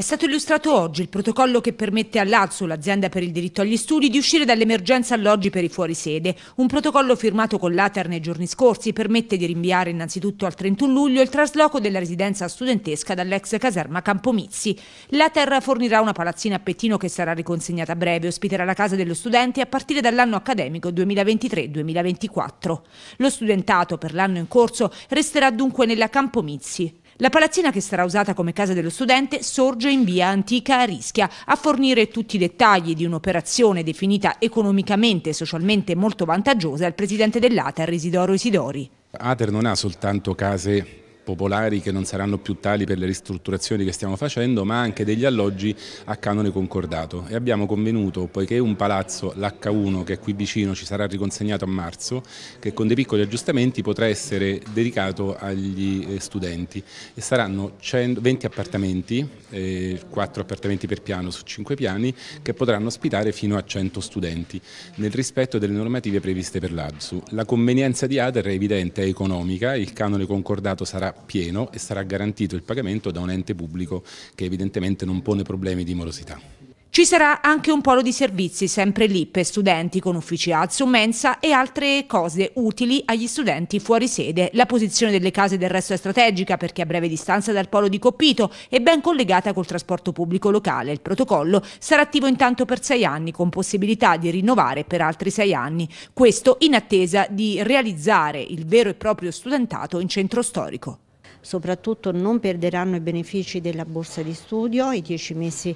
È stato illustrato oggi il protocollo che permette all'Azzo, l'azienda per il diritto agli studi, di uscire dall'emergenza alloggi per i fuorisede. Un protocollo firmato con l'Ater nei giorni scorsi permette di rinviare innanzitutto al 31 luglio il trasloco della residenza studentesca dall'ex caserma Campomizzi. L'Ater fornirà una palazzina a Pettino che sarà riconsegnata a breve, e ospiterà la casa dello studente a partire dall'anno accademico 2023-2024. Lo studentato per l'anno in corso resterà dunque nella Campomizzi. La palazzina che sarà usata come casa dello studente sorge in via antica a Rischia. A fornire tutti i dettagli di un'operazione definita economicamente e socialmente molto vantaggiosa è il presidente dell'ATER, Isidoro Isidori. ATER non ha soltanto case popolari che non saranno più tali per le ristrutturazioni che stiamo facendo, ma anche degli alloggi a canone concordato. E abbiamo convenuto, poiché un palazzo, l'H1, che è qui vicino, ci sarà riconsegnato a marzo, che con dei piccoli aggiustamenti potrà essere dedicato agli eh, studenti. E saranno 20 appartamenti, 4 eh, appartamenti per piano su 5 piani, che potranno ospitare fino a 100 studenti, nel rispetto delle normative previste per l'ABSU. La convenienza di ADER è evidente, è economica, il canone concordato sarà pieno e sarà garantito il pagamento da un ente pubblico che evidentemente non pone problemi di morosità. Ci sarà anche un polo di servizi sempre lì per studenti con uffici alzo, mensa e altre cose utili agli studenti fuori sede. La posizione delle case del resto è strategica perché a breve distanza dal polo di Coppito è ben collegata col trasporto pubblico locale. Il protocollo sarà attivo intanto per sei anni con possibilità di rinnovare per altri sei anni. Questo in attesa di realizzare il vero e proprio studentato in centro storico soprattutto non perderanno i benefici della borsa di studio, i dieci mesi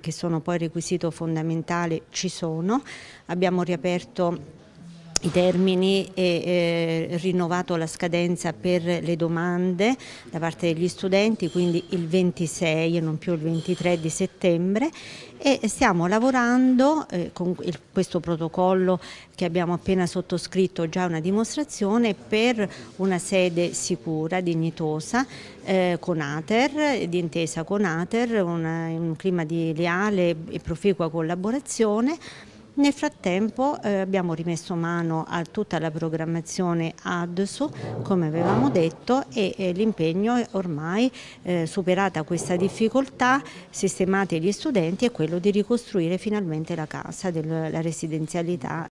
che sono poi requisito fondamentale ci sono. Abbiamo riaperto i termini e eh, rinnovato la scadenza per le domande da parte degli studenti, quindi il 26 e non più il 23 di settembre e stiamo lavorando eh, con il, questo protocollo che abbiamo appena sottoscritto già una dimostrazione per una sede sicura, dignitosa eh, con Ater, d'intesa con Ater, una, in un clima di leale e proficua collaborazione nel frattempo eh, abbiamo rimesso mano a tutta la programmazione ADSU, come avevamo detto, e, e l'impegno ormai, eh, superata questa difficoltà, sistemati gli studenti, è quello di ricostruire finalmente la casa, della residenzialità